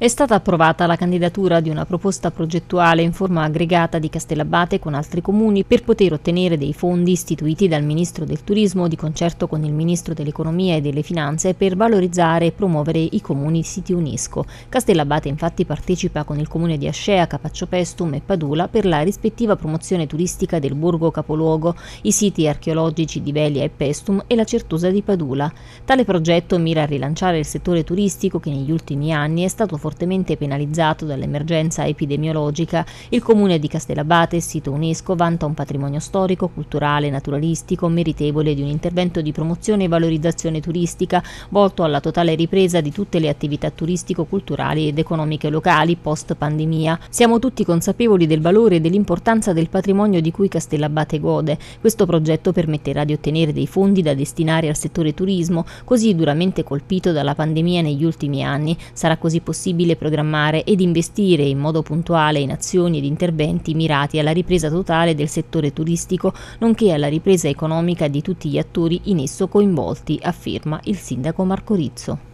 È stata approvata la candidatura di una proposta progettuale in forma aggregata di Castellabate con altri comuni per poter ottenere dei fondi istituiti dal Ministro del Turismo di concerto con il Ministro dell'Economia e delle Finanze per valorizzare e promuovere i comuni siti UNESCO. Castellabate infatti partecipa con il comune di Ascea, Capaccio Pestum e Padula per la rispettiva promozione turistica del borgo capoluogo, i siti archeologici di Velia e Pestum e la Certosa di Padula. Tale progetto mira a rilanciare il settore turistico che negli ultimi anni è stato fortemente fortemente penalizzato dall'emergenza epidemiologica, il comune di Castellabate, sito UNESCO, vanta un patrimonio storico, culturale e naturalistico meritevole di un intervento di promozione e valorizzazione turistica volto alla totale ripresa di tutte le attività turistico-culturali ed economiche locali post-pandemia. Siamo tutti consapevoli del valore e dell'importanza del patrimonio di cui Castellabate gode. Questo progetto permetterà di ottenere dei fondi da destinare al settore turismo, così duramente colpito dalla pandemia negli ultimi anni. Sarà così possibile possibile programmare ed investire in modo puntuale in azioni ed interventi mirati alla ripresa totale del settore turistico, nonché alla ripresa economica di tutti gli attori in esso coinvolti, afferma il sindaco Marco Rizzo.